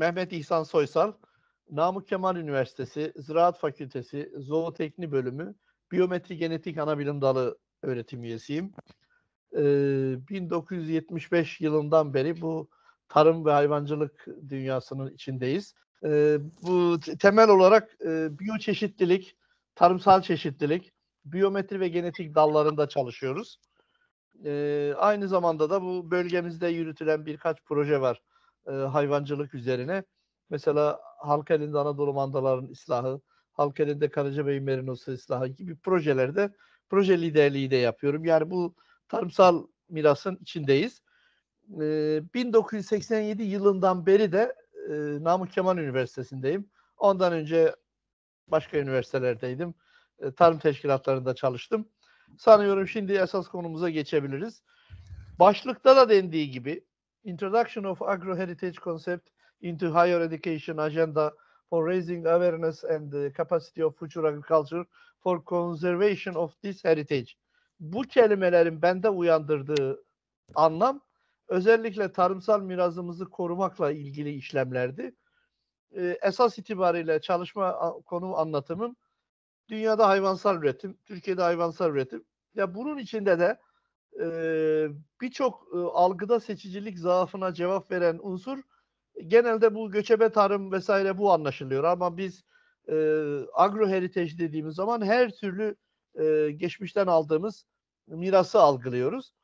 Mehmet İhsan Soysal, Namık Kemal Üniversitesi Ziraat Fakültesi Zootekni Bölümü Biyometri Genetik Anabilim Dalı öğretim üyesiyim. Ee, 1975 yılından beri bu tarım ve hayvancılık dünyasının içindeyiz. Ee, bu temel olarak e, biyoçeşitlilik, tarımsal çeşitlilik, biyometri ve genetik dallarında çalışıyoruz. Ee, aynı zamanda da bu bölgemizde yürütülen birkaç proje var e, hayvancılık üzerine. Mesela halk elinde Anadolu mandaların ıslahı, halk elinde Karacabey merinosu ıslahı gibi projelerde proje liderliği de yapıyorum. Yani bu tarımsal mirasın içindeyiz. E, 1987 yılından beri de e, Namık Kemal Üniversitesi'ndeyim. Ondan önce başka üniversitelerdeydim. E, tarım teşkilatlarında çalıştım. Sanıyorum şimdi esas konumuza geçebiliriz. Başlıkta da dendiği gibi Introduction of agro-heritage concept into higher education agenda for raising awareness and the capacity of future agriculture for conservation of this heritage. Bu kelimelerin bende uyandırdığı anlam özellikle tarımsal mirazımızı korumakla ilgili işlemlerdi. Ee, esas itibariyle çalışma konu anlatımım dünyada hayvansal üretim, Türkiye'de hayvansal üretim. Ya bunun içinde de e, birçok e, algıda seçicilik zaafına cevap veren unsur genelde bu göçebe tarım vesaire bu anlaşılıyor ama biz e, agro heritage dediğimiz zaman her türlü e, geçmişten aldığımız mirası algılıyoruz.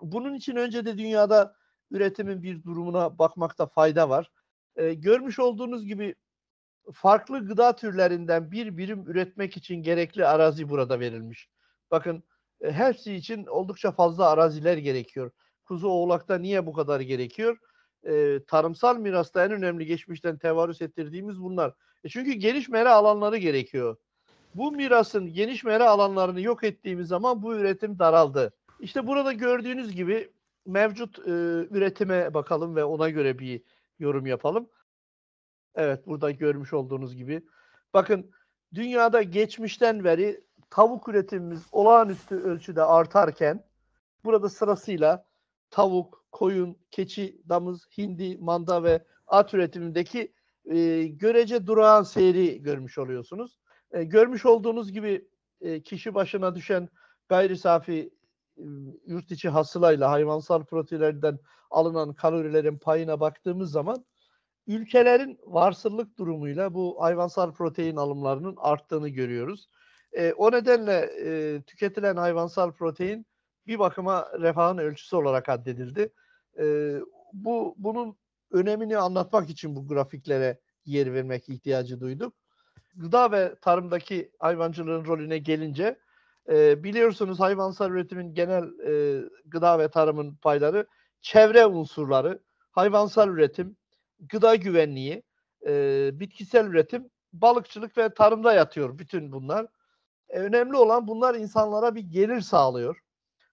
Bunun için önce de dünyada üretimin bir durumuna bakmakta fayda var. E, görmüş olduğunuz gibi farklı gıda türlerinden bir birim üretmek için gerekli arazi burada verilmiş. Bakın e, hepsi için oldukça fazla araziler gerekiyor. Kuzu Oğlak'ta niye bu kadar gerekiyor? E, tarımsal mirasta en önemli geçmişten tevarüs ettirdiğimiz bunlar. E çünkü geniş mera alanları gerekiyor. Bu mirasın geniş mera alanlarını yok ettiğimiz zaman bu üretim daraldı. İşte burada gördüğünüz gibi mevcut e, üretime bakalım ve ona göre bir yorum yapalım. Evet burada görmüş olduğunuz gibi. Bakın dünyada geçmişten beri tavuk üretimimiz olağanüstü ölçüde artarken burada sırasıyla tavuk, koyun, keçi, damız, hindi, manda ve at üretimindeki e, görece durağan seyri görmüş oluyorsunuz. E, görmüş olduğunuz gibi e, kişi başına düşen gayri safi e, yurt içi hasılayla hayvansal proteinlerden alınan kalorilerin payına baktığımız zaman ülkelerin varsıllık durumuyla bu hayvansal protein alımlarının arttığını görüyoruz. E, o nedenle e, tüketilen hayvansal protein bir bakıma refahın ölçüsü olarak addedildi. E, bu bunun önemini anlatmak için bu grafiklere yer vermek ihtiyacı duyduk. Gıda ve tarımdaki hayvancılığın rolüne gelince e, biliyorsunuz hayvansal üretimin genel e, gıda ve tarımın payları çevre unsurları, hayvansal üretim, gıda güvenliği, e, bitkisel üretim, balıkçılık ve tarımda yatıyor bütün bunlar. E, önemli olan bunlar insanlara bir gelir sağlıyor.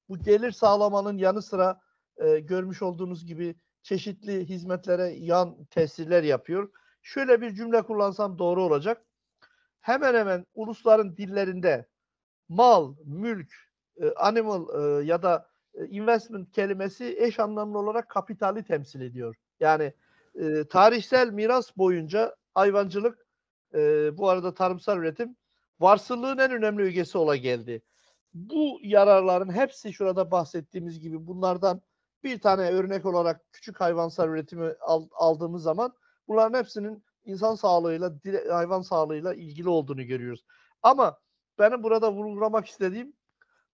Bu gelir sağlamanın yanı sıra e, görmüş olduğunuz gibi çeşitli hizmetlere yan tesirler yapıyor. Şöyle bir cümle kullansam doğru olacak. Hemen hemen ulusların dillerinde mal, mülk, e, animal e, ya da e, investment kelimesi eş anlamlı olarak kapitali temsil ediyor. Yani tarihsel miras boyunca hayvancılık bu arada tarımsal üretim varsılığın en önemli üyesi ola geldi. Bu yararların hepsi şurada bahsettiğimiz gibi bunlardan bir tane örnek olarak küçük hayvansal üretimi aldığımız zaman bunların hepsinin insan sağlığıyla, hayvan sağlığıyla ilgili olduğunu görüyoruz. Ama benim burada vurgulamak istediğim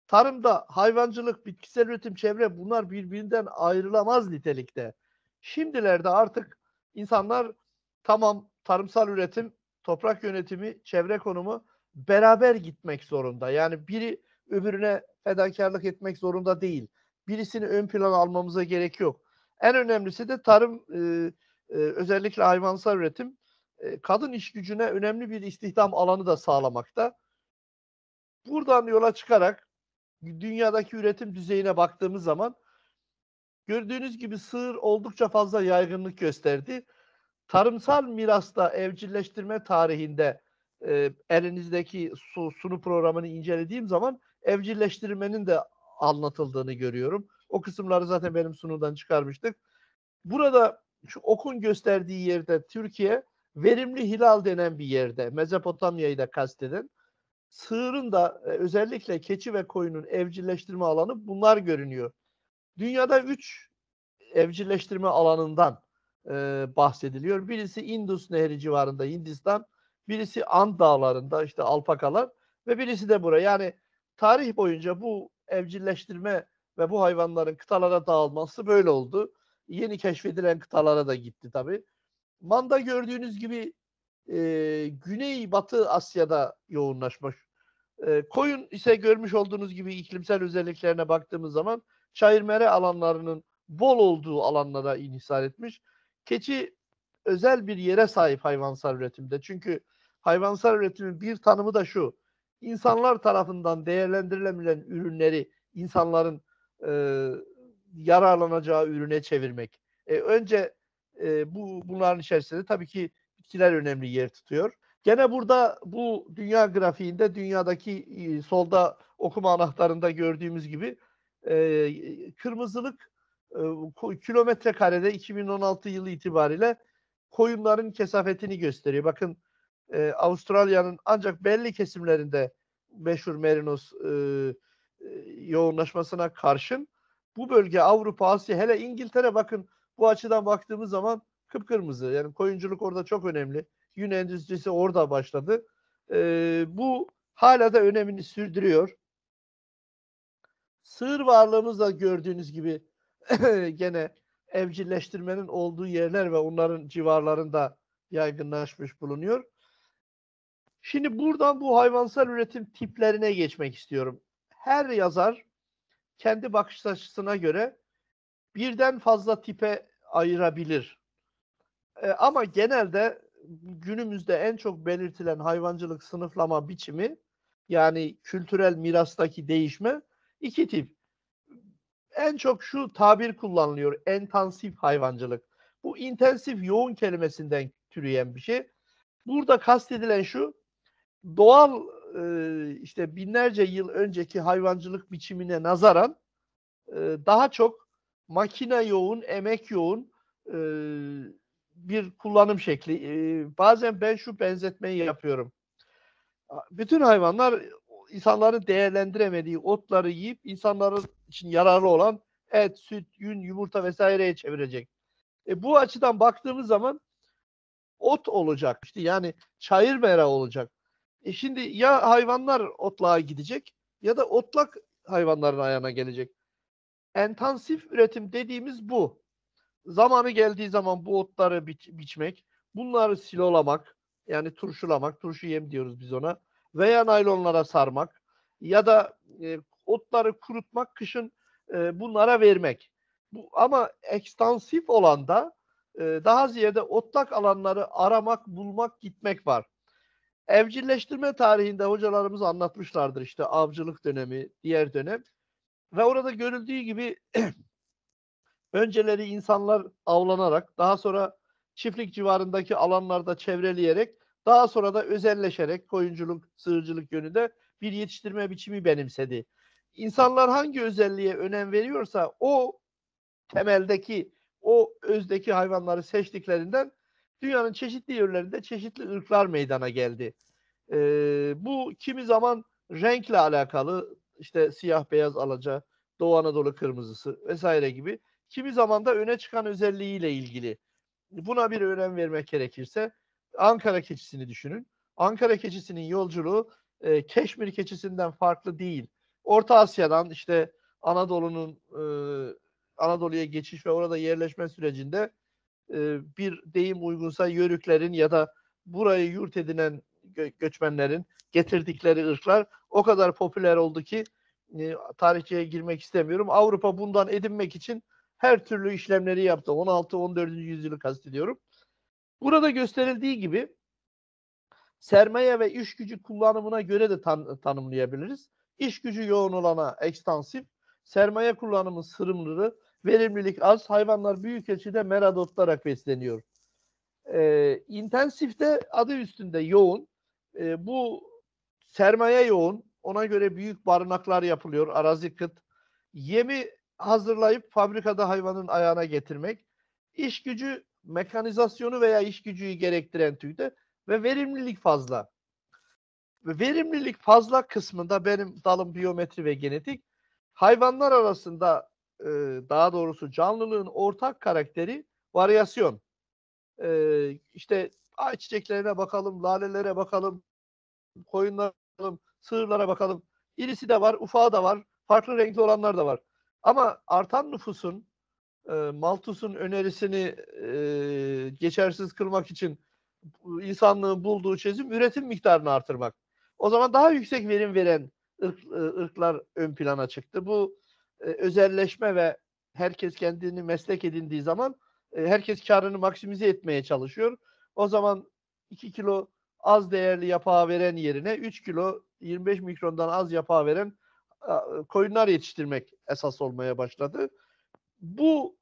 tarımda hayvancılık, bitkisel üretim, çevre bunlar birbirinden ayrılamaz nitelikte. Şimdilerde artık insanlar tamam tarımsal üretim, toprak yönetimi, çevre konumu beraber gitmek zorunda. Yani biri öbürüne fedakarlık etmek zorunda değil. Birisini ön plana almamıza gerek yok. En önemlisi de tarım e, e, özellikle hayvansal üretim e, kadın iş gücüne önemli bir istihdam alanı da sağlamakta. Buradan yola çıkarak dünyadaki üretim düzeyine baktığımız zaman gördüğünüz gibi sığır oldukça fazla yaygınlık gösterdi. Tarımsal mirasta evcilleştirme tarihinde e, elinizdeki su, sunu programını incelediğim zaman evcilleştirmenin de anlatıldığını görüyorum. O kısımları zaten benim sunudan çıkarmıştık. Burada şu okun gösterdiği yerde Türkiye verimli hilal denen bir yerde Mezopotamya'yı da kasteden sığırın da e, özellikle keçi ve koyunun evcilleştirme alanı bunlar görünüyor. Dünyada üç evcilleştirme alanından e, bahsediliyor. Birisi Indus Nehri civarında Hindistan, Birisi Ant Dağları'nda işte alpakalar ve birisi de buraya. Yani tarih boyunca bu evcilleştirme ve bu hayvanların kıtalara dağılması böyle oldu. Yeni keşfedilen kıtalara da gitti tabii. Manda gördüğünüz gibi e, Güneybatı Asya'da yoğunlaşmış. E, koyun ise görmüş olduğunuz gibi iklimsel özelliklerine baktığımız zaman çayırmere alanlarının bol olduğu alanlara inhisar etmiş. Keçi özel bir yere sahip hayvansal üretimde. Çünkü hayvansal üretimin bir tanımı da şu. İnsanlar tarafından değerlendirilebilen ürünleri insanların e, yararlanacağı ürüne çevirmek. E, önce e, bu bunların içerisinde tabii ki bitkiler önemli yer tutuyor. Gene burada bu dünya grafiğinde dünyadaki e, solda okuma anahtarında gördüğümüz gibi e, kırmızılık e, kilometre karede 2016 yılı itibariyle koyunların kesafetini gösteriyor. Bakın e, Avustralya'nın ancak belli kesimlerinde meşhur merinos e, e, yoğunlaşmasına karşın bu bölge Avrupa, Asya hele İngiltere bakın bu açıdan baktığımız zaman kıpkırmızı. Yani koyunculuk orada çok önemli. Yün endüstrisi orada başladı. E, bu hala da önemini sürdürüyor. Sığır varlığımız da gördüğünüz gibi gene evcilleştirmenin olduğu yerler ve onların civarlarında yaygınlaşmış bulunuyor. Şimdi buradan bu hayvansal üretim tiplerine geçmek istiyorum. Her yazar kendi bakış açısına göre birden fazla tipe ayırabilir. E, ama genelde günümüzde en çok belirtilen hayvancılık sınıflama biçimi yani kültürel mirastaki değişme iki tip. En çok şu tabir kullanılıyor. Entansif hayvancılık. Bu intensif yoğun kelimesinden türeyen bir şey. Burada kastedilen şu doğal e, işte binlerce yıl önceki hayvancılık biçimine nazaran e, daha çok makine yoğun, emek yoğun e, bir kullanım şekli. E, bazen ben şu benzetmeyi yapıyorum. Bütün hayvanlar insanların değerlendiremediği otları yiyip insanların için yararlı olan et, süt, yün, yumurta vesaireye çevirecek. E, bu açıdan baktığımız zaman ot olacak işte yani çayır mera olacak. E şimdi ya hayvanlar otluğa gidecek ya da otlak hayvanların ayağına gelecek. Entansif üretim dediğimiz bu. Zamanı geldiği zaman bu otları bi biçmek, bunları silolamak, yani turşulamak, turşu yem diyoruz biz ona veya naylonlara sarmak ya da e, otları kurutmak, kışın e, bunlara vermek. Bu, ama ekstansif olan da e, daha ziyade otlak alanları aramak, bulmak, gitmek var. Evcilleştirme tarihinde hocalarımız anlatmışlardır işte avcılık dönemi, diğer dönem. Ve orada görüldüğü gibi önceleri insanlar avlanarak, daha sonra çiftlik civarındaki alanlarda çevreleyerek, daha sonra da özelleşerek koyunculuk, sığırcılık yönünde bir yetiştirme biçimi benimsedi. İnsanlar hangi özelliğe önem veriyorsa o temeldeki, o özdeki hayvanları seçtiklerinden dünyanın çeşitli yerlerinde çeşitli ırklar meydana geldi. E, bu kimi zaman renkle alakalı işte siyah beyaz alaca, Doğu Anadolu kırmızısı vesaire gibi kimi zaman da öne çıkan özelliğiyle ilgili. Buna bir önem vermek gerekirse Ankara keçisini düşünün. Ankara keçisinin yolculuğu e, Keşmir keçisinden farklı değil. Orta Asya'dan işte Anadolu'nun e, Anadolu'ya geçiş ve orada yerleşme sürecinde bir deyim uygunsa yörüklerin ya da burayı yurt edinen gö göçmenlerin getirdikleri ırklar o kadar popüler oldu ki e, tarihçeye girmek istemiyorum. Avrupa bundan edinmek için her türlü işlemleri yaptı. 16-14. yüzyılı kastediyorum. Burada gösterildiği gibi sermaye ve iş gücü kullanımına göre de tan tanımlayabiliriz. İş gücü yoğun olana ekstansif, sermaye kullanımı sırımları Verimlilik az. Hayvanlar büyük ölçüde meradotlarak besleniyor. Ee, intensif de adı üstünde yoğun. Ee, bu sermaye yoğun. Ona göre büyük barınaklar yapılıyor. Arazi kıt. Yemi hazırlayıp fabrikada hayvanın ayağına getirmek. İş gücü mekanizasyonu veya iş gücüyü gerektiren türde ve verimlilik fazla. Verimlilik fazla kısmında benim dalım biyometri ve genetik hayvanlar arasında e, daha doğrusu canlılığın ortak karakteri varyasyon. E, işte ay çiçeklerine bakalım, lalelere bakalım, koyunlara bakalım, sığırlara bakalım. İrisi de var, ufağı da var, farklı renkli olanlar da var. Ama artan nüfusun e, Malthus'un önerisini e, geçersiz kılmak için insanlığın bulduğu çözüm üretim miktarını artırmak. O zaman daha yüksek verim veren ırk, ırklar ön plana çıktı. Bu e, özelleşme ve herkes kendini meslek edindiği zaman e, herkes karını maksimize etmeye çalışıyor. O zaman 2 kilo az değerli yapağı veren yerine 3 kilo 25 mikrondan az yapağı veren koyunlar yetiştirmek esas olmaya başladı. Bu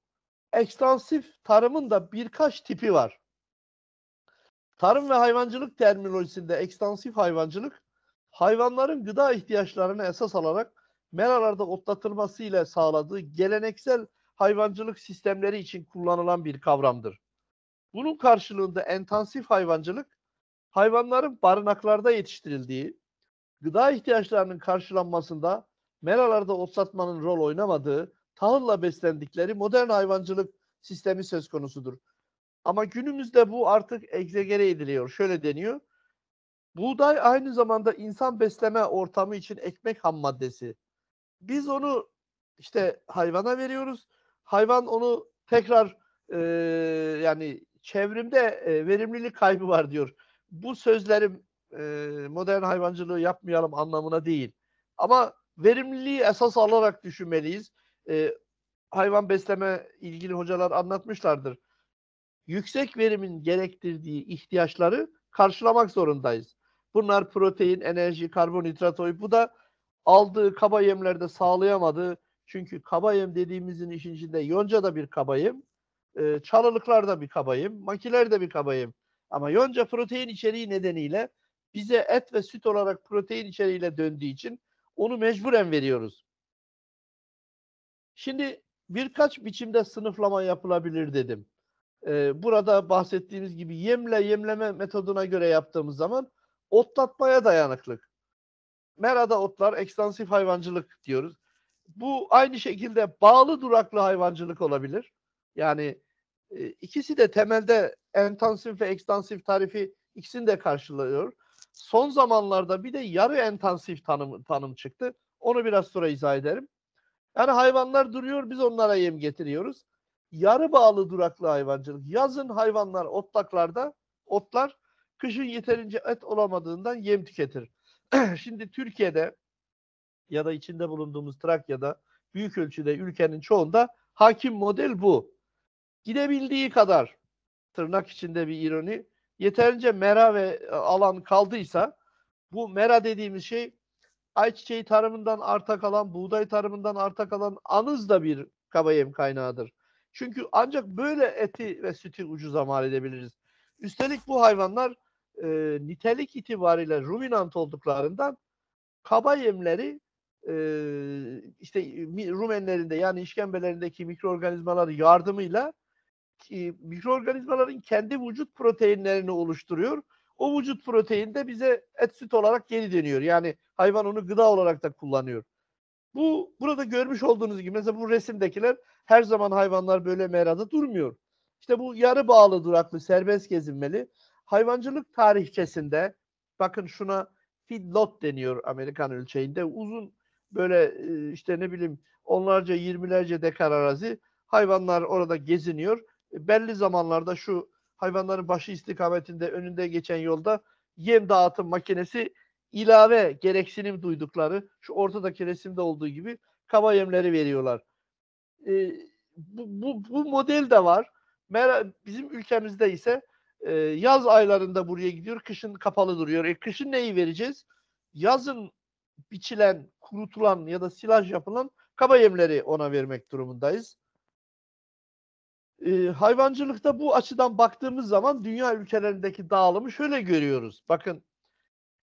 ekstansif tarımın da birkaç tipi var. Tarım ve hayvancılık terminolojisinde ekstansif hayvancılık hayvanların gıda ihtiyaçlarını esas alarak meralarda otlatılmasıyla sağladığı geleneksel hayvancılık sistemleri için kullanılan bir kavramdır. Bunun karşılığında entansif hayvancılık, hayvanların barınaklarda yetiştirildiği, gıda ihtiyaçlarının karşılanmasında meralarda otlatmanın rol oynamadığı, tahılla beslendikleri modern hayvancılık sistemi söz konusudur. Ama günümüzde bu artık egzegere ediliyor. Şöyle deniyor. Buğday aynı zamanda insan besleme ortamı için ekmek ham maddesi. Biz onu işte hayvana veriyoruz. Hayvan onu tekrar e, yani çevrimde e, verimlilik kaybı var diyor. Bu sözlerim e, modern hayvancılığı yapmayalım anlamına değil. Ama verimliliği esas alarak düşünmeliyiz. E, hayvan besleme ilgili hocalar anlatmışlardır. Yüksek verimin gerektirdiği ihtiyaçları karşılamak zorundayız. Bunlar protein, enerji, karbonhidrat, oyu. Bu da aldığı kaba yemlerde sağlayamadı. Çünkü kaba yem dediğimizin işin içinde yonca da bir kaba yem, e, çalılıklar da bir kaba yem, makiler de bir kaba yem. Ama yonca protein içeriği nedeniyle bize et ve süt olarak protein içeriğiyle döndüğü için onu mecburen veriyoruz. Şimdi birkaç biçimde sınıflama yapılabilir dedim. Ee, burada bahsettiğimiz gibi yemle yemleme metoduna göre yaptığımız zaman otlatmaya dayanıklık. Merada otlar ekstansif hayvancılık diyoruz. Bu aynı şekilde bağlı duraklı hayvancılık olabilir. Yani e, ikisi de temelde entansif ve ekstansif tarifi ikisini de karşılıyor. Son zamanlarda bir de yarı entansif tanım, tanım çıktı. Onu biraz sonra izah ederim. Yani hayvanlar duruyor biz onlara yem getiriyoruz. Yarı bağlı duraklı hayvancılık. Yazın hayvanlar otlaklarda otlar kışın yeterince et olamadığından yem tüketir. Şimdi Türkiye'de ya da içinde bulunduğumuz Trakya'da büyük ölçüde ülkenin çoğunda hakim model bu. Gidebildiği kadar tırnak içinde bir ironi yeterince mera ve e, alan kaldıysa bu mera dediğimiz şey ayçiçeği tarımından arta kalan, buğday tarımından arta kalan anız da bir kabayem kaynağıdır. Çünkü ancak böyle eti ve sütü ucuza mal edebiliriz. Üstelik bu hayvanlar e, nitelik itibariyle ruminant olduklarından kaba yemleri e, işte rumenlerinde yani işkembelerindeki mikroorganizmalar yardımıyla e, mikroorganizmaların kendi vücut proteinlerini oluşturuyor. O vücut protein de bize et süt olarak geri dönüyor. Yani hayvan onu gıda olarak da kullanıyor. Bu burada görmüş olduğunuz gibi mesela bu resimdekiler her zaman hayvanlar böyle merada durmuyor. İşte bu yarı bağlı duraklı serbest gezinmeli hayvancılık tarihçesinde bakın şuna feedlot deniyor Amerikan ölçeğinde uzun böyle e, işte ne bileyim onlarca yirmilerce dekar arazi hayvanlar orada geziniyor. E, belli zamanlarda şu hayvanların başı istikametinde önünde geçen yolda yem dağıtım makinesi ilave gereksinim duydukları şu ortadaki resimde olduğu gibi kaba yemleri veriyorlar. E, bu, bu, bu model de var. Mer bizim ülkemizde ise e, yaz aylarında buraya gidiyor, kışın kapalı duruyor. E, kışın neyi vereceğiz? Yazın biçilen, kurutulan ya da silaj yapılan kaba yemleri ona vermek durumundayız. E, hayvancılıkta bu açıdan baktığımız zaman dünya ülkelerindeki dağılımı şöyle görüyoruz. Bakın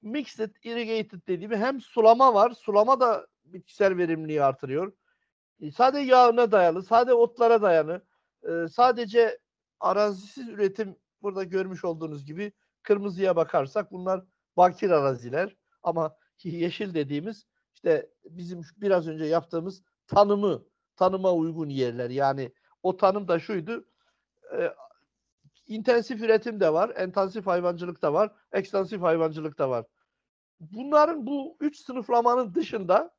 mixed irrigated dediğimi hem sulama var. Sulama da bitkisel verimliliği artırıyor. E, sadece yağına dayalı, sadece otlara dayalı, e, sadece arazisiz üretim Burada görmüş olduğunuz gibi kırmızıya bakarsak bunlar bakir araziler ama yeşil dediğimiz işte bizim biraz önce yaptığımız tanımı tanıma uygun yerler. Yani o tanım da şuydu. E, intensif üretim de var, entansif hayvancılık da var, ekstansif hayvancılık da var. Bunların bu üç sınıflamanın dışında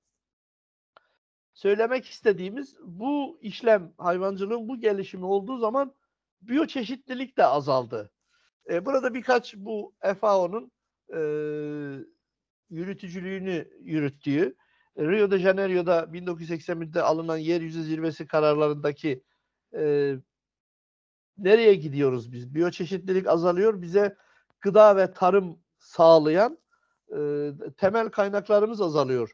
söylemek istediğimiz bu işlem hayvancılığın bu gelişimi olduğu zaman biyoçeşitlilik de azaldı. E, burada birkaç bu FAO'nun e, yürütücülüğünü yürüttüğü e, Rio de Janeiro'da 1983'te alınan yeryüzü zirvesi kararlarındaki e, nereye gidiyoruz biz? Biyoçeşitlilik azalıyor. Bize gıda ve tarım sağlayan e, temel kaynaklarımız azalıyor.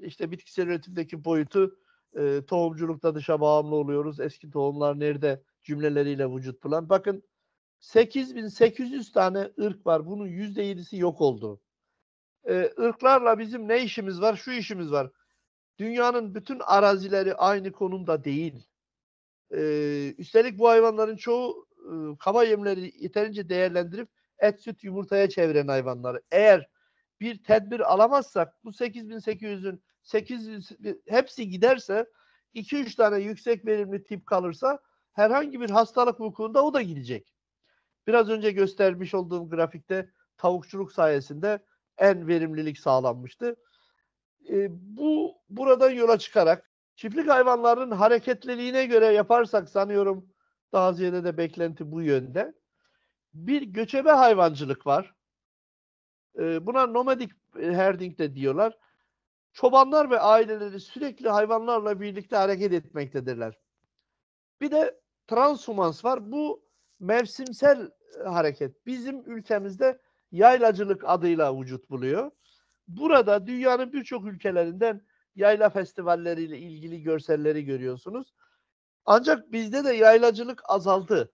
İşte bitkisel üretimdeki boyutu e, tohumculukta dışa bağımlı oluyoruz. Eski tohumlar nerede cümleleriyle vücut bulan. Bakın 8800 tane ırk var. Bunun %7'si yok oldu. Ee, ırklarla bizim ne işimiz var? Şu işimiz var. Dünyanın bütün arazileri aynı konumda değil. Ee, üstelik bu hayvanların çoğu e, kaba yemleri yeterince değerlendirip et, süt, yumurtaya çeviren hayvanları. Eğer bir tedbir alamazsak bu 8800'ün 800 hepsi giderse 2-3 tane yüksek verimli tip kalırsa herhangi bir hastalık vukuunda o da gidecek. Biraz önce göstermiş olduğum grafikte tavukçuluk sayesinde en verimlilik sağlanmıştı. E, bu buradan yola çıkarak çiftlik hayvanlarının hareketliliğine göre yaparsak sanıyorum daha ziyade de beklenti bu yönde. Bir göçebe hayvancılık var. E, buna nomadik herding de diyorlar. Çobanlar ve aileleri sürekli hayvanlarla birlikte hareket etmektedirler. Bir de transhumans var. Bu mevsimsel e, hareket. Bizim ülkemizde yaylacılık adıyla vücut buluyor. Burada dünyanın birçok ülkelerinden yayla festivalleriyle ilgili görselleri görüyorsunuz. Ancak bizde de yaylacılık azaldı.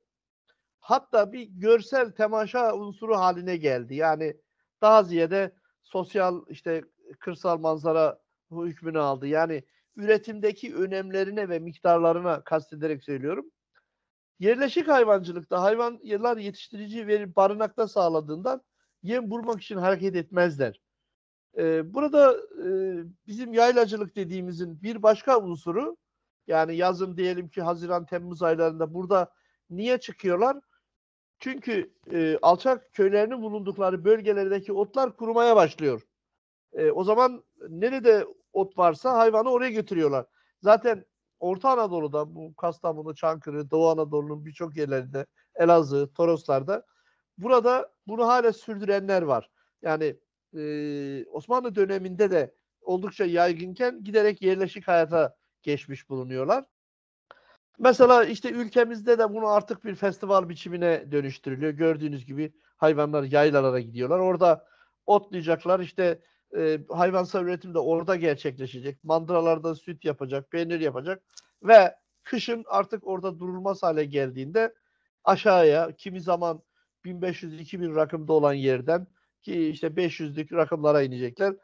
Hatta bir görsel temaşa unsuru haline geldi. Yani daha ziyade sosyal işte kırsal manzara hükmünü aldı. Yani üretimdeki önemlerine ve miktarlarına kastederek söylüyorum. Yerleşik hayvancılıkta hayvanlar yetiştirici veri barınakta sağladığından yem vurmak için hareket etmezler. Ee, burada e, bizim yaylacılık dediğimizin bir başka unsuru yani yazın diyelim ki Haziran Temmuz aylarında burada niye çıkıyorlar? Çünkü e, alçak köylerinin bulundukları bölgelerdeki otlar kurumaya başlıyor. E, o zaman nerede ot varsa hayvanı oraya götürüyorlar. Zaten Orta Anadolu'da bu Kastamonu, Çankırı, Doğu Anadolu'nun birçok yerlerinde Elazığ, Toroslar'da burada bunu hala sürdürenler var. Yani e, Osmanlı döneminde de oldukça yaygınken giderek yerleşik hayata geçmiş bulunuyorlar. Mesela işte ülkemizde de bunu artık bir festival biçimine dönüştürülüyor. Gördüğünüz gibi hayvanlar yaylalara gidiyorlar. Orada otlayacaklar işte e, hayvansal üretim de orada gerçekleşecek. Mandralardan süt yapacak, peynir yapacak ve kışın artık orada durulmaz hale geldiğinde aşağıya kimi zaman 1500-2000 rakımda olan yerden ki işte 500'lük rakımlara inecekler.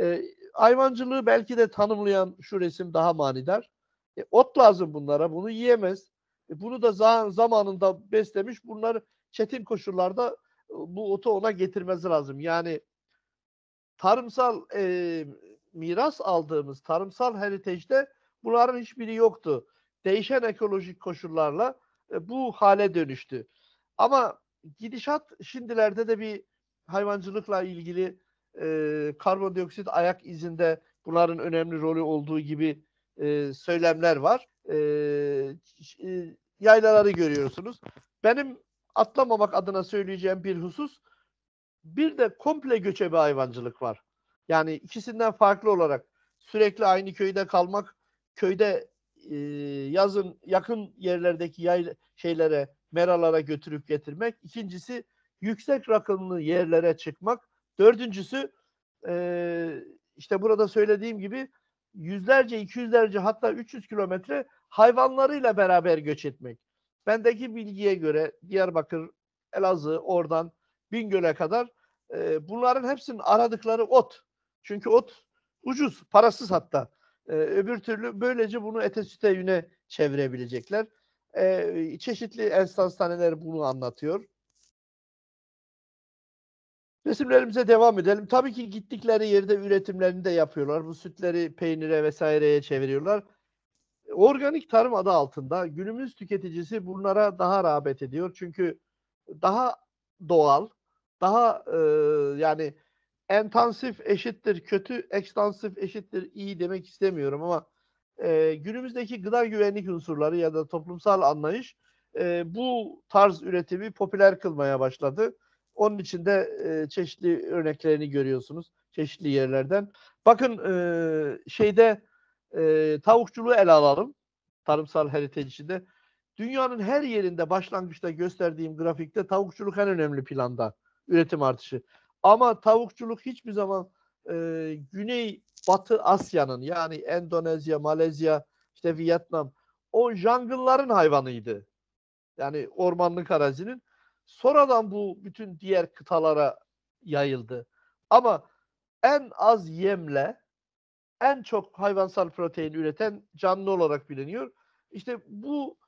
E, hayvancılığı belki de tanımlayan şu resim daha manidar. E, ot lazım bunlara, bunu yiyemez. E, bunu da zamanında beslemiş, bunları çetin koşullarda e, bu otu ona getirmesi lazım. Yani tarımsal e, miras aldığımız tarımsal heritejde bunların hiçbiri yoktu. Değişen ekolojik koşullarla e, bu hale dönüştü. Ama gidişat şimdilerde de bir hayvancılıkla ilgili e, karbondioksit ayak izinde bunların önemli rolü olduğu gibi e, söylemler var. E, e yaylaları görüyorsunuz. Benim atlamamak adına söyleyeceğim bir husus bir de komple göçebe hayvancılık var. Yani ikisinden farklı olarak sürekli aynı köyde kalmak, köyde e, yazın yakın yerlerdeki yay şeylere, meralara götürüp getirmek. İkincisi yüksek rakımlı yerlere çıkmak. Dördüncüsü e, işte burada söylediğim gibi yüzlerce, iki yüzlerce hatta 300 kilometre hayvanlarıyla beraber göç etmek. Bendeki bilgiye göre Diyarbakır, Elazığ oradan Bingöl'e kadar e, bunların hepsinin aradıkları ot. Çünkü ot ucuz, parasız hatta. E, öbür türlü böylece bunu ete süte yüne çevirebilecekler. E, çeşitli enstanstaneler bunu anlatıyor. Resimlerimize devam edelim. Tabii ki gittikleri yerde üretimlerini de yapıyorlar. Bu sütleri peynire vesaireye çeviriyorlar. Organik tarım adı altında günümüz tüketicisi bunlara daha rağbet ediyor. Çünkü daha doğal, daha e, yani entansif eşittir kötü, ekstansif eşittir iyi demek istemiyorum ama e, günümüzdeki gıda güvenlik unsurları ya da toplumsal anlayış e, bu tarz üretimi popüler kılmaya başladı. Onun için de e, çeşitli örneklerini görüyorsunuz çeşitli yerlerden. Bakın e, şeyde e, tavukçuluğu ele alalım tarımsal heritage içinde. Dünyanın her yerinde başlangıçta gösterdiğim grafikte tavukçuluk en önemli planda üretim artışı. Ama tavukçuluk hiçbir zaman e, Güney Batı Asya'nın yani Endonezya, Malezya, işte Vietnam o jungle'ların hayvanıydı. Yani ormanlık arazinin. Sonradan bu bütün diğer kıtalara yayıldı. Ama en az yemle en çok hayvansal protein üreten canlı olarak biliniyor. İşte bu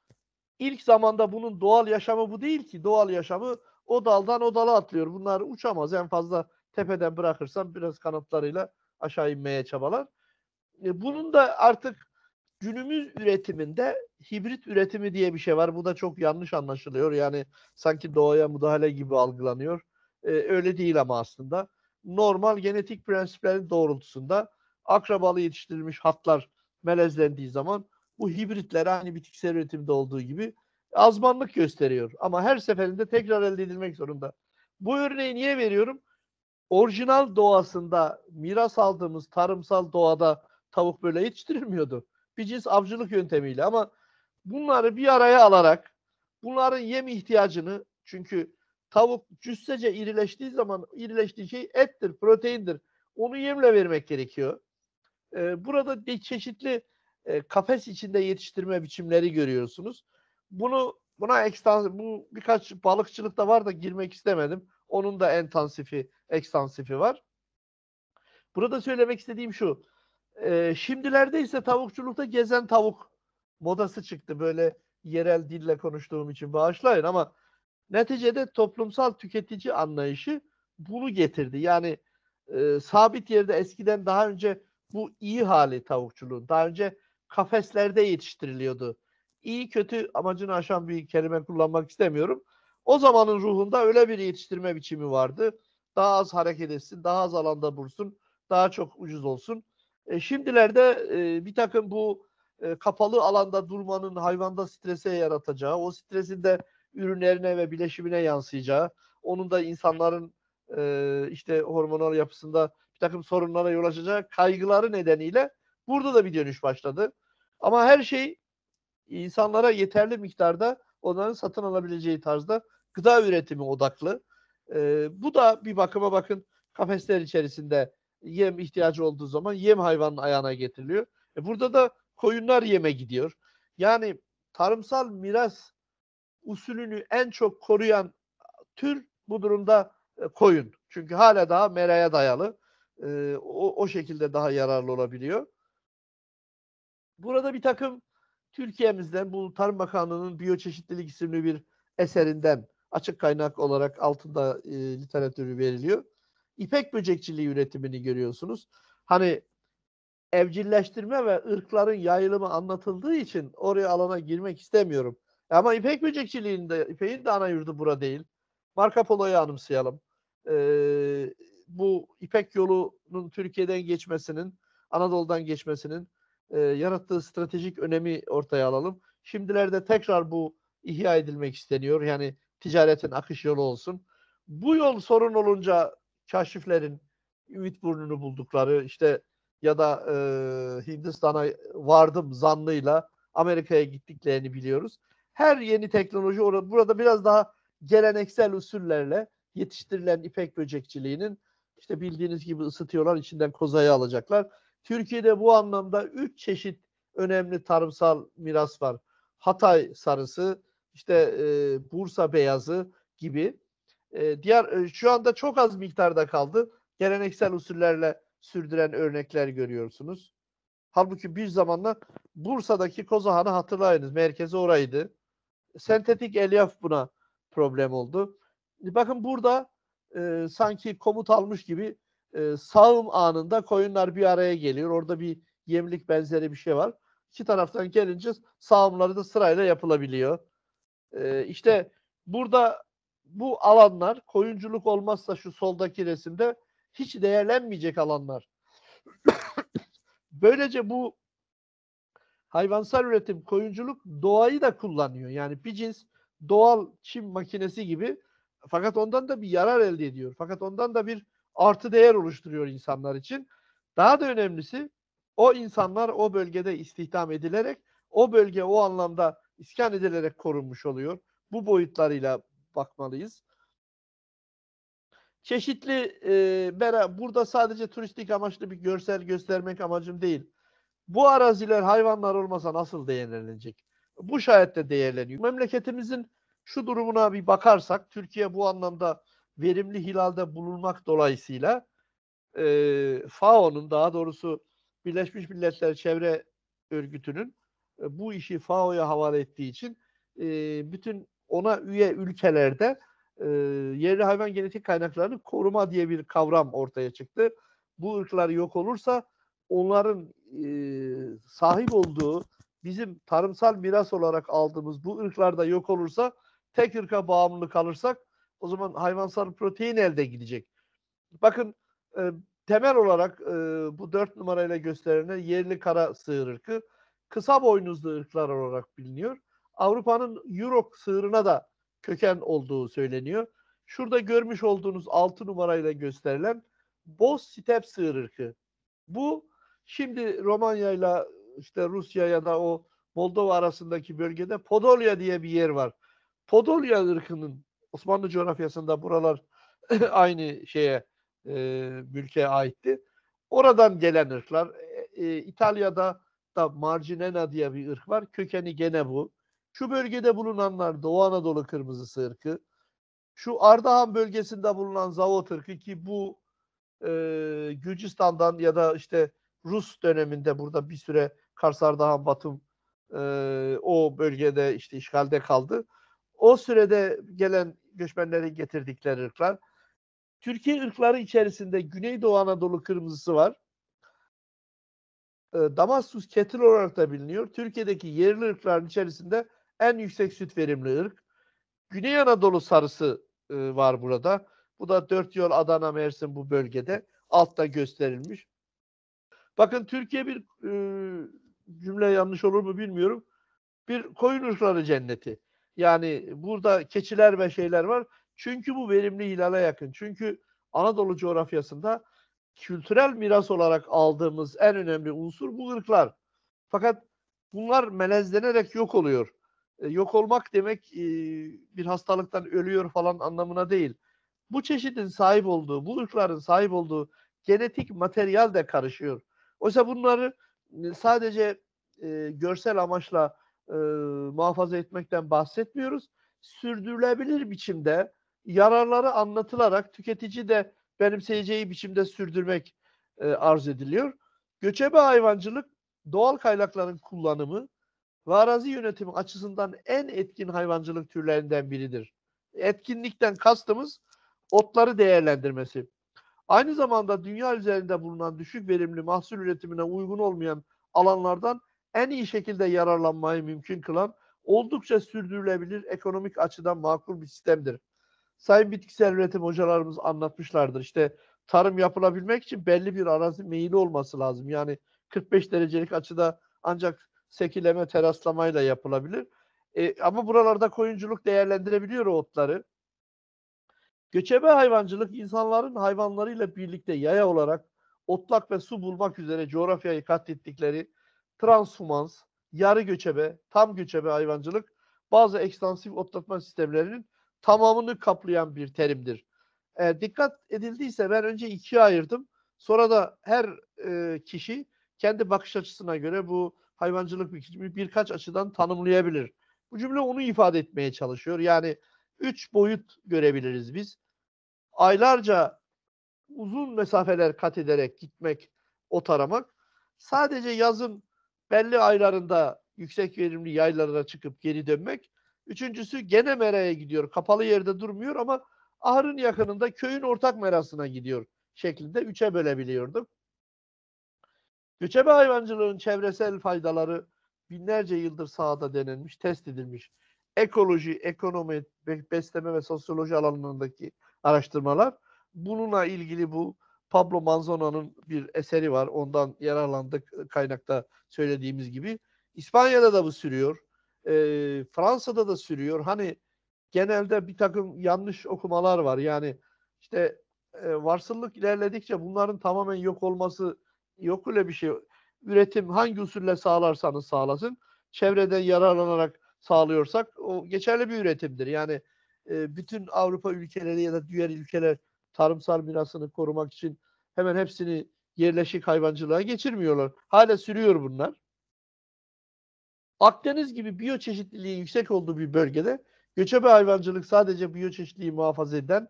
ilk zamanda bunun doğal yaşamı bu değil ki. Doğal yaşamı o daldan o dala atlıyor. Bunlar uçamaz. En fazla tepeden bırakırsan biraz kanatlarıyla aşağı inmeye çabalar. E, bunun da artık günümüz üretiminde hibrit üretimi diye bir şey var. Bu da çok yanlış anlaşılıyor. Yani sanki doğaya müdahale gibi algılanıyor. Ee, öyle değil ama aslında. Normal genetik prensiplerin doğrultusunda akrabalı yetiştirilmiş hatlar melezlendiği zaman bu hibritlere aynı bitkisel üretimde olduğu gibi azmanlık gösteriyor. Ama her seferinde tekrar elde edilmek zorunda. Bu örneği niye veriyorum? Orijinal doğasında miras aldığımız tarımsal doğada tavuk böyle yetiştirilmiyordu. Bir cins avcılık yöntemiyle ama bunları bir araya alarak bunların yem ihtiyacını çünkü tavuk cüssece irileştiği zaman irileştiği şey ettir, proteindir. Onu yemle vermek gerekiyor. Ee, burada çeşitli e, kafes içinde yetiştirme biçimleri görüyorsunuz bunu buna ekstans bu birkaç balıkçılıkta var da girmek istemedim. Onun da entansifi, ekstansifi var. Burada söylemek istediğim şu. E, şimdilerde ise tavukçulukta gezen tavuk modası çıktı. Böyle yerel dille konuştuğum için bağışlayın ama neticede toplumsal tüketici anlayışı bunu getirdi. Yani e, sabit yerde eskiden daha önce bu iyi hali tavukçuluğun. Daha önce kafeslerde yetiştiriliyordu iyi kötü amacını aşan bir kelime kullanmak istemiyorum. O zamanın ruhunda öyle bir yetiştirme biçimi vardı. Daha az hareket etsin, daha az alanda bursun, daha çok ucuz olsun. E, şimdilerde e, bir takım bu e, kapalı alanda durmanın hayvanda strese yaratacağı, o stresin de ürünlerine ve bileşimine yansıyacağı, onun da insanların e, işte hormonal yapısında bir takım sorunlara yol açacağı kaygıları nedeniyle burada da bir dönüş başladı. Ama her şey insanlara yeterli miktarda onların satın alabileceği tarzda gıda üretimi odaklı. E, bu da bir bakıma bakın kafesler içerisinde yem ihtiyacı olduğu zaman yem hayvanın ayağına getiriliyor. E, burada da koyunlar yeme gidiyor. Yani tarımsal miras usulünü en çok koruyan tür bu durumda e, koyun. Çünkü hala daha meraya dayalı. E, o, o şekilde daha yararlı olabiliyor. Burada bir takım Türkiye'mizden bu Tarım Bakanlığı'nın biyoçeşitlilik isimli bir eserinden açık kaynak olarak altında e, literatürü veriliyor. İpek böcekçiliği üretimini görüyorsunuz. Hani evcilleştirme ve ırkların yayılımı anlatıldığı için oraya alana girmek istemiyorum. Ama ipek böcekçiliğinde ipeğin de ana yurdu bura değil. Marco Polo'yu anımsayalım. Ee, bu İpek yolunun Türkiye'den geçmesinin, Anadolu'dan geçmesinin e, yarattığı stratejik önemi ortaya alalım. Şimdilerde tekrar bu ihya edilmek isteniyor. Yani ticaretin akış yolu olsun. Bu yol sorun olunca kaşiflerin ümit burnunu buldukları işte ya da e, Hindistan'a vardım zanlıyla Amerika'ya gittiklerini biliyoruz. Her yeni teknoloji orada, burada biraz daha geleneksel usullerle yetiştirilen ipek böcekçiliğinin işte bildiğiniz gibi ısıtıyorlar içinden kozayı alacaklar. Türkiye'de bu anlamda üç çeşit önemli tarımsal miras var. Hatay sarısı, işte e, Bursa beyazı gibi. E, diğer e, şu anda çok az miktarda kaldı. Geleneksel usullerle sürdüren örnekler görüyorsunuz. Halbuki bir zamanla Bursa'daki Kozahan'ı hatırlayınız. Merkezi oraydı. Sentetik elyaf buna problem oldu. Bakın burada e, sanki komut almış gibi ee, sağım anında koyunlar bir araya geliyor. Orada bir yemlik benzeri bir şey var. İki taraftan gelince sağımları da sırayla yapılabiliyor. E, işte burada bu alanlar koyunculuk olmazsa şu soldaki resimde hiç değerlenmeyecek alanlar. Böylece bu hayvansal üretim, koyunculuk doğayı da kullanıyor. Yani bir cins doğal çim makinesi gibi fakat ondan da bir yarar elde ediyor. Fakat ondan da bir artı değer oluşturuyor insanlar için. Daha da önemlisi o insanlar o bölgede istihdam edilerek o bölge o anlamda iskan edilerek korunmuş oluyor. Bu boyutlarıyla bakmalıyız. Çeşitli e, bera, burada sadece turistik amaçlı bir görsel göstermek amacım değil. Bu araziler hayvanlar olmasa nasıl değerlenecek? Bu şayet de değerleniyor. Memleketimizin şu durumuna bir bakarsak Türkiye bu anlamda verimli hilalde bulunmak dolayısıyla e, FAO'nun daha doğrusu Birleşmiş Milletler Çevre Örgütü'nün e, bu işi FAO'ya havale ettiği için e, bütün ona üye ülkelerde e, yerli hayvan genetik kaynaklarını koruma diye bir kavram ortaya çıktı. Bu ırklar yok olursa onların e, sahip olduğu bizim tarımsal miras olarak aldığımız bu ırklarda yok olursa tek ırka bağımlı kalırsak o zaman hayvansal protein elde gidecek. Bakın e, temel olarak e, bu dört numarayla gösterilen yerli kara sığır ırkı kısa boynuzlu ırklar olarak biliniyor. Avrupa'nın Europe sığırına da köken olduğu söyleniyor. Şurada görmüş olduğunuz altı numarayla gösterilen Boz Step sığır ırkı. Bu şimdi Romanya ile işte Rusya ya da o Moldova arasındaki bölgede Podolya diye bir yer var. Podolya ırkının Osmanlı coğrafyasında buralar aynı şeye e, mülke aitti. Oradan gelen ırklar. E, e, İtalya'da da Marginena diye bir ırk var. Kökeni gene bu. Şu bölgede bulunanlar Doğu Anadolu kırmızısı ırkı. Şu Ardahan bölgesinde bulunan Zavot ırkı ki bu e, Gürcistan'dan ya da işte Rus döneminde burada bir süre Kars Ardahan Batum e, o bölgede işte işgalde kaldı. O sürede gelen göçmenlerin getirdikleri ırklar. Türkiye ırkları içerisinde Güneydoğu Anadolu kırmızısı var. E, Damaskus ketil olarak da biliniyor. Türkiye'deki yerli ırkların içerisinde en yüksek süt verimli ırk. Güney Anadolu sarısı e, var burada. Bu da dört yol Adana, Mersin bu bölgede altta gösterilmiş. Bakın Türkiye bir e, cümle yanlış olur mu bilmiyorum. Bir koyun ırkları cenneti. Yani burada keçiler ve şeyler var. Çünkü bu verimli hilale yakın. Çünkü Anadolu coğrafyasında kültürel miras olarak aldığımız en önemli unsur bu ırklar. Fakat bunlar melezlenerek yok oluyor. E, yok olmak demek e, bir hastalıktan ölüyor falan anlamına değil. Bu çeşidin sahip olduğu, bu ırkların sahip olduğu genetik materyal de karışıyor. Oysa bunları e, sadece e, görsel amaçla e, muhafaza etmekten bahsetmiyoruz. Sürdürülebilir biçimde yararları anlatılarak tüketici de benimseyeceği biçimde sürdürmek e, arz ediliyor. Göçebe hayvancılık doğal kaynakların kullanımı ve arazi yönetimi açısından en etkin hayvancılık türlerinden biridir. Etkinlikten kastımız otları değerlendirmesi. Aynı zamanda dünya üzerinde bulunan düşük verimli mahsul üretimine uygun olmayan alanlardan en iyi şekilde yararlanmayı mümkün kılan oldukça sürdürülebilir ekonomik açıdan makul bir sistemdir. Sayın bitkisel üretim hocalarımız anlatmışlardır. İşte tarım yapılabilmek için belli bir arazi meyili olması lazım. Yani 45 derecelik açıda ancak sekileme, teraslamayla yapılabilir. E, ama buralarda koyunculuk değerlendirebiliyor otları. Göçebe hayvancılık insanların hayvanlarıyla birlikte yaya olarak otlak ve su bulmak üzere coğrafyayı katlettikleri transhumans, yarı göçebe, tam göçebe hayvancılık bazı ekstansif otlatma sistemlerinin tamamını kaplayan bir terimdir. E, dikkat edildiyse ben önce ikiye ayırdım. Sonra da her e, kişi kendi bakış açısına göre bu hayvancılık biçimi birkaç açıdan tanımlayabilir. Bu cümle onu ifade etmeye çalışıyor. Yani üç boyut görebiliriz biz. Aylarca uzun mesafeler kat ederek gitmek, otaramak. Sadece yazın belli aylarında yüksek verimli yaylalara çıkıp geri dönmek. Üçüncüsü gene meraya gidiyor. Kapalı yerde durmuyor ama ahırın yakınında köyün ortak merasına gidiyor şeklinde üçe bölebiliyordum. Göçebe hayvancılığın çevresel faydaları binlerce yıldır sahada denenmiş, test edilmiş. Ekoloji, ekonomi, besleme ve sosyoloji alanlarındaki araştırmalar bununla ilgili bu Pablo Manzana'nın bir eseri var. Ondan yararlandık e, kaynakta söylediğimiz gibi. İspanya'da da bu sürüyor. E, Fransa'da da sürüyor. Hani genelde bir takım yanlış okumalar var. Yani işte e, varsıllık ilerledikçe bunların tamamen yok olması yok öyle bir şey. Üretim hangi usulle sağlarsanız sağlasın çevreden yararlanarak sağlıyorsak o geçerli bir üretimdir. Yani e, bütün Avrupa ülkeleri ya da diğer ülkeler tarımsal mirasını korumak için hemen hepsini yerleşik hayvancılığa geçirmiyorlar. Hala sürüyor bunlar. Akdeniz gibi biyoçeşitliliğin yüksek olduğu bir bölgede göçebe hayvancılık sadece biyoçeşitliliği muhafaza eden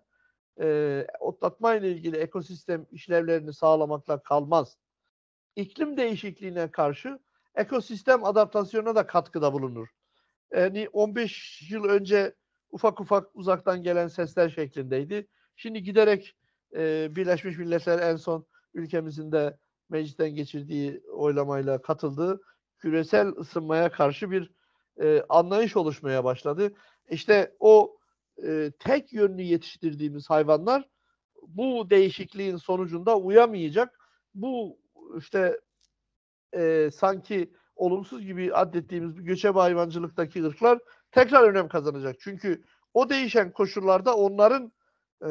e, otlatma ile ilgili ekosistem işlevlerini sağlamakla kalmaz. İklim değişikliğine karşı ekosistem adaptasyona da katkıda bulunur. Yani 15 yıl önce ufak ufak uzaktan gelen sesler şeklindeydi. Şimdi giderek e, Birleşmiş Milletler en son ülkemizin de meclisten geçirdiği oylamayla katıldığı küresel ısınmaya karşı bir e, anlayış oluşmaya başladı. İşte o e, tek yönlü yetiştirdiğimiz hayvanlar bu değişikliğin sonucunda uyamayacak. Bu işte e, sanki olumsuz gibi adettiğimiz göçebe hayvancılıktaki ırklar tekrar önem kazanacak. Çünkü o değişen koşullarda onların e,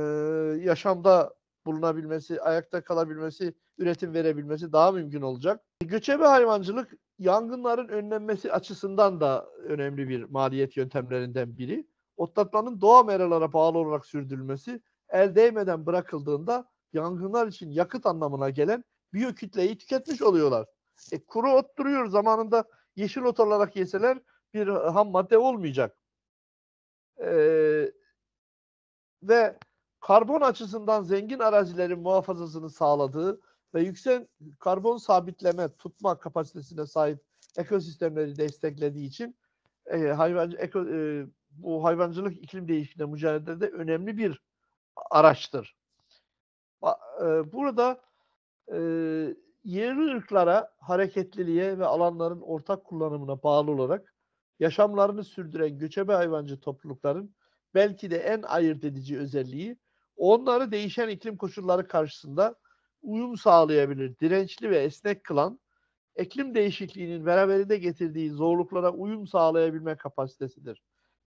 yaşamda bulunabilmesi, ayakta kalabilmesi, üretim verebilmesi daha mümkün olacak. Göçebe hayvancılık yangınların önlenmesi açısından da önemli bir maliyet yöntemlerinden biri. Otlatmanın doğa meralara bağlı olarak sürdürülmesi el değmeden bırakıldığında yangınlar için yakıt anlamına gelen biyokütleyi tüketmiş oluyorlar. E, kuru ot duruyor zamanında yeşil ot olarak yeseler bir ham madde olmayacak. E, ve karbon açısından zengin arazilerin muhafazasını sağladığı ve yüksek karbon sabitleme tutma kapasitesine sahip ekosistemleri desteklediği için e, hayvancı eko, e, bu hayvancılık iklim değişikliğine mücadelede önemli bir araçtır. E, burada e, yerli ırklara hareketliliğe ve alanların ortak kullanımına bağlı olarak yaşamlarını sürdüren göçebe hayvancı toplulukların belki de en ayırt edici özelliği onları değişen iklim koşulları karşısında uyum sağlayabilir, dirençli ve esnek kılan, iklim değişikliğinin beraberinde getirdiği zorluklara uyum sağlayabilme kapasitesidir.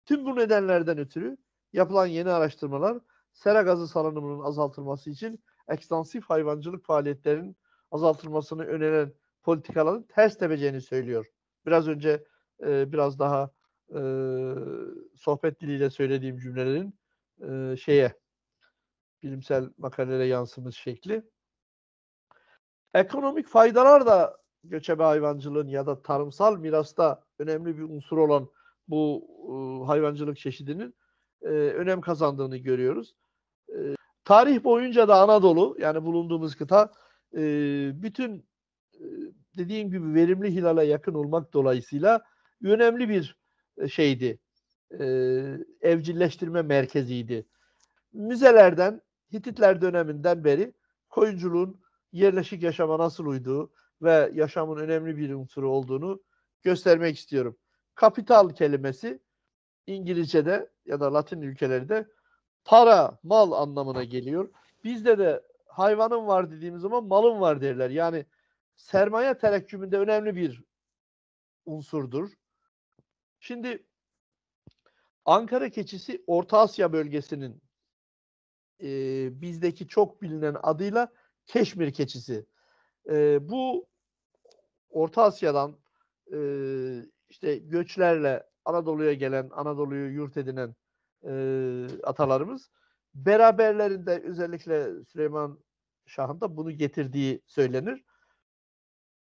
Tüm bu nedenlerden ötürü yapılan yeni araştırmalar sera gazı salınımının azaltılması için ekstansif hayvancılık faaliyetlerinin azaltılmasını öneren politikaların ters tepeceğini söylüyor. Biraz önce e, biraz daha e, sohbet diliyle söylediğim cümlelerin e, şeye bilimsel makalelere yansımış şekli. Ekonomik faydalar da göçebe hayvancılığın ya da tarımsal mirasta önemli bir unsur olan bu e, hayvancılık çeşidinin e, önem kazandığını görüyoruz. E, tarih boyunca da Anadolu yani bulunduğumuz kıta e, bütün e, dediğim gibi verimli hilale yakın olmak dolayısıyla önemli bir e, şeydi. E, evcilleştirme merkeziydi. Müzelerden Hititler döneminden beri koyunculuğun yerleşik yaşama nasıl uyduğu ve yaşamın önemli bir unsuru olduğunu göstermek istiyorum. Kapital kelimesi İngilizce'de ya da Latin ülkelerde para, mal anlamına geliyor. Bizde de hayvanın var dediğimiz zaman malın var derler. Yani sermaye terekkümünde önemli bir unsurdur. Şimdi Ankara keçisi Orta Asya bölgesinin e, bizdeki çok bilinen adıyla Keşmir keçisi. E, bu Orta Asya'dan e, işte göçlerle Anadolu'ya gelen, Anadolu'yu yurt edinen e, atalarımız beraberlerinde özellikle Süleyman Şah'ın da bunu getirdiği söylenir.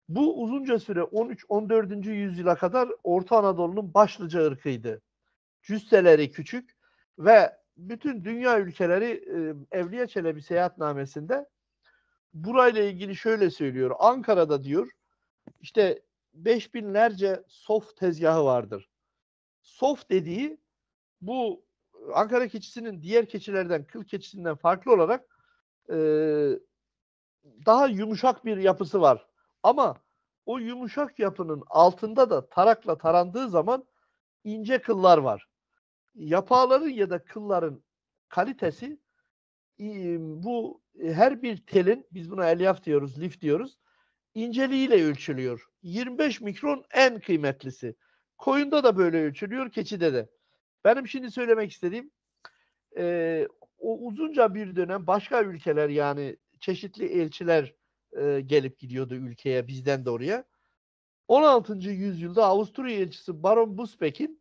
Bu uzunca süre 13-14. yüzyıla kadar Orta Anadolu'nun başlıca ırkıydı. Cüsseleri küçük ve bütün dünya ülkeleri e, Evliya Çelebi seyahatnamesinde burayla ilgili şöyle söylüyor. Ankara'da diyor işte beş binlerce sof tezgahı vardır. Sof dediği bu e, Ankara keçisinin diğer keçilerden, kıl keçisinden farklı olarak e, daha yumuşak bir yapısı var. Ama o yumuşak yapının altında da tarakla tarandığı zaman ince kıllar var yapağların ya da kılların kalitesi bu e, her bir telin biz buna elyaf diyoruz, lif diyoruz. inceliğiyle ölçülüyor. 25 mikron en kıymetlisi. Koyunda da böyle ölçülüyor, keçide de. Benim şimdi söylemek istediğim e, o uzunca bir dönem başka ülkeler yani çeşitli elçiler e, gelip gidiyordu ülkeye bizden de oraya. 16. yüzyılda Avusturya elçisi Baron Busbeck'in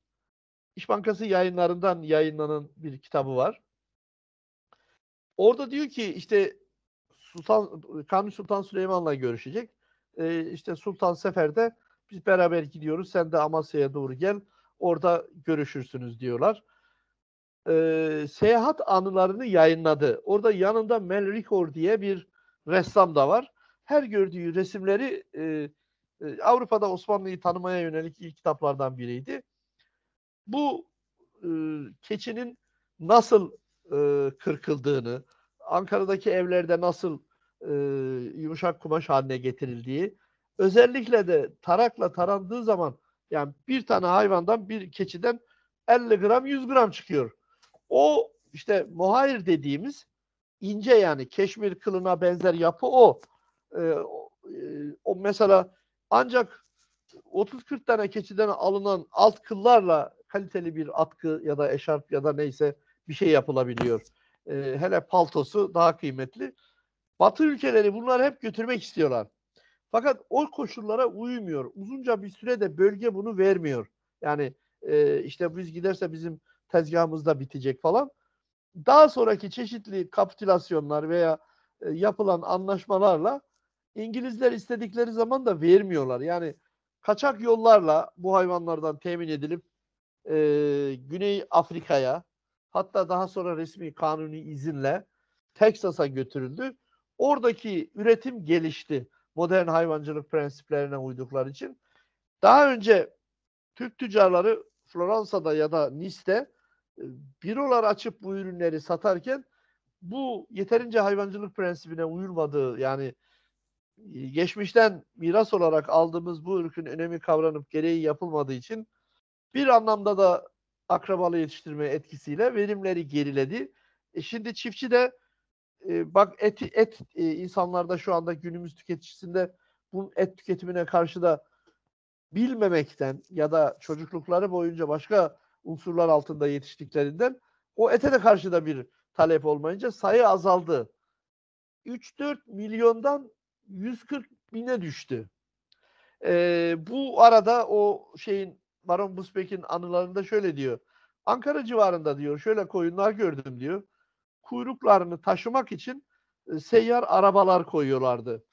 İş Bankası yayınlarından yayınlanan bir kitabı var. Orada diyor ki işte Sultan Kanuni Sultan Süleyman'la görüşecek. Ee, işte Sultan Sefer'de biz beraber gidiyoruz. Sen de Amasya'ya doğru gel. Orada görüşürsünüz diyorlar. Ee, seyahat anılarını yayınladı. Orada yanında Mel Ricor diye bir ressam da var. Her gördüğü resimleri e, e Avrupa'da Osmanlı'yı tanımaya yönelik ilk kitaplardan biriydi bu e, keçinin nasıl e, kırkıldığını, Ankara'daki evlerde nasıl e, yumuşak kumaş haline getirildiği, özellikle de tarakla tarandığı zaman yani bir tane hayvandan bir keçiden 50 gram 100 gram çıkıyor. O işte muhayir dediğimiz ince yani keşmir kılına benzer yapı o. Ee, o mesela ancak 30-40 tane keçiden alınan alt kıllarla kaliteli bir atkı ya da eşarp ya da neyse bir şey yapılabiliyor. E, hele paltosu daha kıymetli. Batı ülkeleri bunları hep götürmek istiyorlar. Fakat o koşullara uymuyor. Uzunca bir sürede bölge bunu vermiyor. Yani e, işte biz giderse bizim tezgahımız da bitecek falan. Daha sonraki çeşitli kapitülasyonlar veya e, yapılan anlaşmalarla İngilizler istedikleri zaman da vermiyorlar. Yani kaçak yollarla bu hayvanlardan temin edilip e, Güney Afrika'ya hatta daha sonra resmi kanuni izinle Texas'a götürüldü. Oradaki üretim gelişti modern hayvancılık prensiplerine uydukları için. Daha önce Türk tüccarları Floransa'da ya da Nice'de bürolar açıp bu ürünleri satarken bu yeterince hayvancılık prensibine uyulmadığı yani geçmişten miras olarak aldığımız bu ürünün önemi kavranıp gereği yapılmadığı için bir anlamda da akrabalı yetiştirme etkisiyle verimleri geriledi. E şimdi çiftçi de e, bak et, et e, insanlarda şu anda günümüz tüketicisinde bunun et tüketimine karşı da bilmemekten ya da çocuklukları boyunca başka unsurlar altında yetiştiklerinden o ete de karşı da bir talep olmayınca sayı azaldı. 3-4 milyondan 140 bine düştü. Ee, bu arada o şeyin Baron Busbek'in anılarında şöyle diyor. Ankara civarında diyor şöyle koyunlar gördüm diyor. Kuyruklarını taşımak için e, seyyar arabalar koyuyorlardı.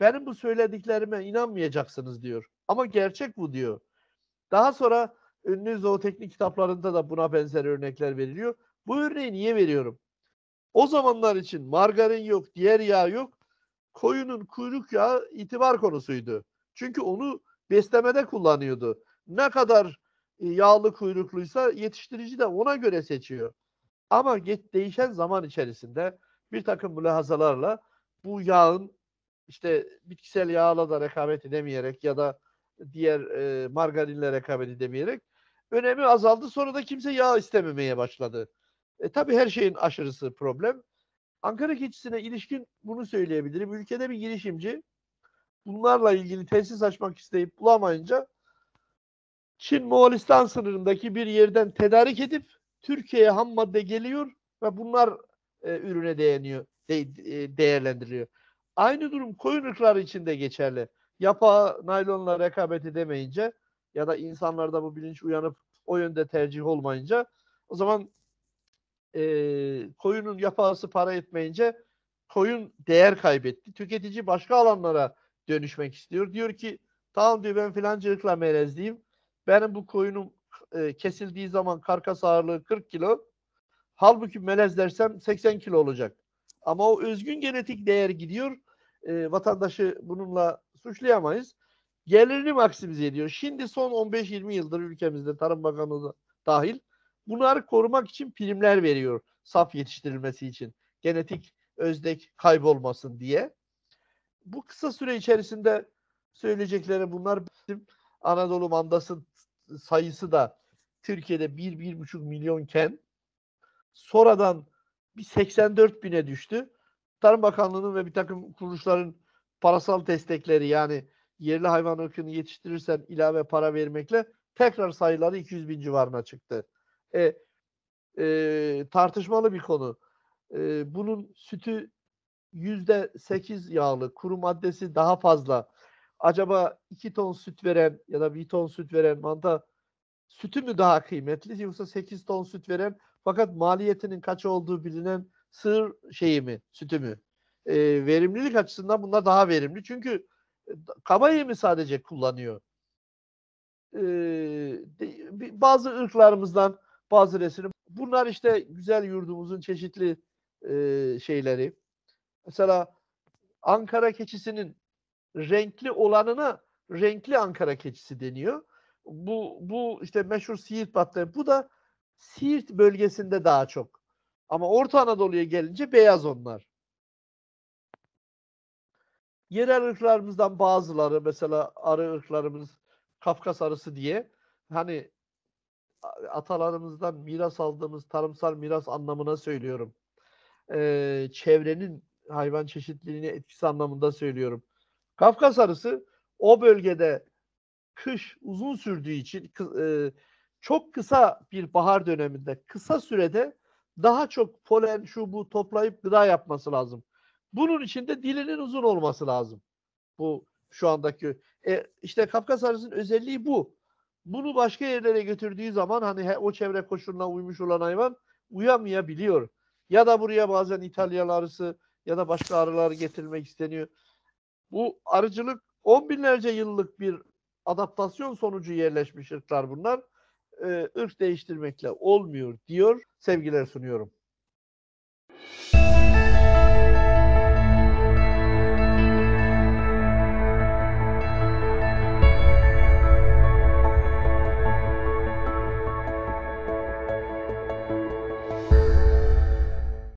Benim bu söylediklerime inanmayacaksınız diyor. Ama gerçek bu diyor. Daha sonra ünlü zooteknik kitaplarında da buna benzer örnekler veriliyor. Bu örneği niye veriyorum? O zamanlar için margarin yok, diğer yağ yok. Koyunun kuyruk yağı itibar konusuydu. Çünkü onu beslemede kullanıyordu ne kadar e, yağlı kuyrukluysa yetiştirici de ona göre seçiyor. Ama değişen zaman içerisinde bir takım mülahazalarla bu yağın işte bitkisel yağla da rekabet edemeyerek ya da diğer e, margarinle rekabet edemeyerek önemi azaldı. Sonra da kimse yağ istememeye başladı. E, tabii her şeyin aşırısı problem. Ankara keçisine ilişkin bunu söyleyebilirim. Ülkede bir girişimci bunlarla ilgili tesis açmak isteyip bulamayınca Çin-Moğolistan sınırındaki bir yerden tedarik edip Türkiye'ye ham madde geliyor ve bunlar e, ürüne değeniyor, de, e, değerlendiriliyor. Aynı durum koyun ırkları için de geçerli. Yapa naylonla rekabet edemeyince ya da insanlarda bu bilinç uyanıp o yönde tercih olmayınca o zaman e, koyunun yapası para etmeyince koyun değer kaybetti. Tüketici başka alanlara dönüşmek istiyor. Diyor ki tamam diyor ben filanca ırkla melezliyim. Benim bu koyunum e, kesildiği zaman karkas ağırlığı 40 kilo. Halbuki melez dersem 80 kilo olacak. Ama o özgün genetik değer gidiyor. E, vatandaşı bununla suçlayamayız. Gelirini maksimize ediyor. Şimdi son 15-20 yıldır ülkemizde Tarım Bakanlığı da dahil bunları korumak için primler veriyor. Saf yetiştirilmesi için. Genetik özdek kaybolmasın diye. Bu kısa süre içerisinde söyleyecekleri bunlar bizim Anadolu mandasın sayısı da Türkiye'de 1-1,5 milyonken sonradan bir 84 bine düştü. Tarım Bakanlığı'nın ve bir takım kuruluşların parasal destekleri yani yerli hayvan ırkını yetiştirirsen ilave para vermekle tekrar sayıları 200 bin civarına çıktı. E, e, tartışmalı bir konu. E, bunun sütü %8 yağlı, kuru maddesi daha fazla acaba 2 ton süt veren ya da 1 ton süt veren manta sütü mü daha kıymetli yoksa 8 ton süt veren fakat maliyetinin kaç olduğu bilinen sığır şeyi mi, sütü mü? E, verimlilik açısından bunlar daha verimli. Çünkü e, kaba yemi sadece kullanıyor. E, bazı ırklarımızdan bazı resim. Bunlar işte güzel yurdumuzun çeşitli e, şeyleri. Mesela Ankara keçisinin renkli olanına renkli Ankara keçisi deniyor. Bu bu işte meşhur Siirt patlayan bu da Siirt bölgesinde daha çok. Ama Orta Anadolu'ya gelince beyaz onlar. Yerel ırklarımızdan bazıları mesela arı ırklarımız Kafkas arısı diye hani atalarımızdan miras aldığımız tarımsal miras anlamına söylüyorum. Ee, çevrenin hayvan çeşitliliğine etkisi anlamında söylüyorum. Kafkas arısı o bölgede kış uzun sürdüğü için e, çok kısa bir bahar döneminde kısa sürede daha çok polen şu bu toplayıp gıda yapması lazım. Bunun için de dilinin uzun olması lazım. Bu şu andaki e, işte Kafkas arısının özelliği bu. Bunu başka yerlere götürdüğü zaman hani he, o çevre koşuluna uymuş olan hayvan uyamayabiliyor. Ya da buraya bazen İtalyan arısı ya da başka arılar getirmek isteniyor. Bu arıcılık on binlerce yıllık bir adaptasyon sonucu yerleşmiş ırklar bunlar. Ee, ırk değiştirmekle olmuyor diyor. Sevgiler sunuyorum. Müzik